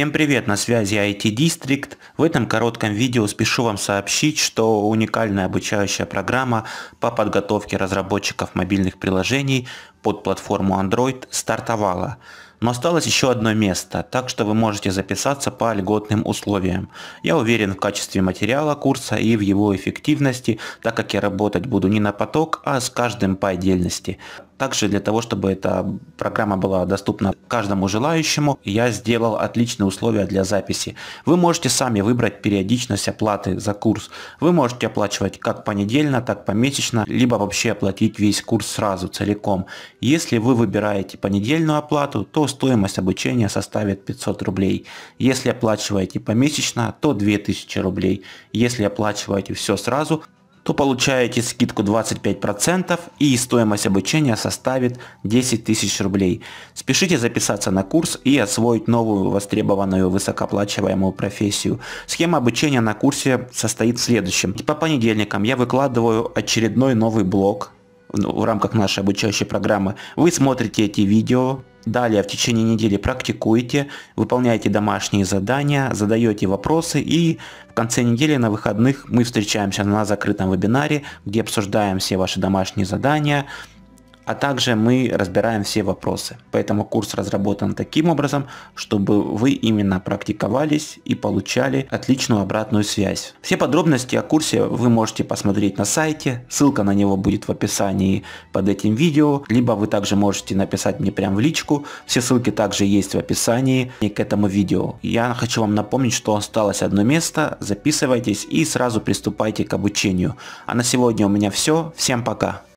Всем привет, на связи IT District. В этом коротком видео спешу вам сообщить, что уникальная обучающая программа по подготовке разработчиков мобильных приложений под платформу Android стартовала, но осталось еще одно место, так что вы можете записаться по льготным условиям. Я уверен в качестве материала курса и в его эффективности, так как я работать буду не на поток, а с каждым по отдельности. Также для того, чтобы эта программа была доступна каждому желающему, я сделал отличные условия для записи. Вы можете сами выбрать периодичность оплаты за курс. Вы можете оплачивать как понедельно, так помесячно, либо вообще оплатить весь курс сразу, целиком. Если вы выбираете понедельную оплату, то стоимость обучения составит 500 рублей. Если оплачиваете помесячно, то 2000 рублей. Если оплачиваете все сразу, то получаете скидку 25% и стоимость обучения составит 10 тысяч рублей. Спешите записаться на курс и освоить новую востребованную высокооплачиваемую профессию. Схема обучения на курсе состоит в следующем. По понедельникам я выкладываю очередной новый блок ну, в рамках нашей обучающей программы, вы смотрите эти видео, далее в течение недели практикуете, выполняете домашние задания, задаете вопросы и в конце недели на выходных мы встречаемся на закрытом вебинаре, где обсуждаем все ваши домашние задания, а также мы разбираем все вопросы. Поэтому курс разработан таким образом, чтобы вы именно практиковались и получали отличную обратную связь. Все подробности о курсе вы можете посмотреть на сайте, ссылка на него будет в описании под этим видео, либо вы также можете написать мне прямо в личку, все ссылки также есть в описании к этому видео. Я хочу вам напомнить, что осталось одно место, записывайтесь и сразу приступайте к обучению. А на сегодня у меня все, всем пока!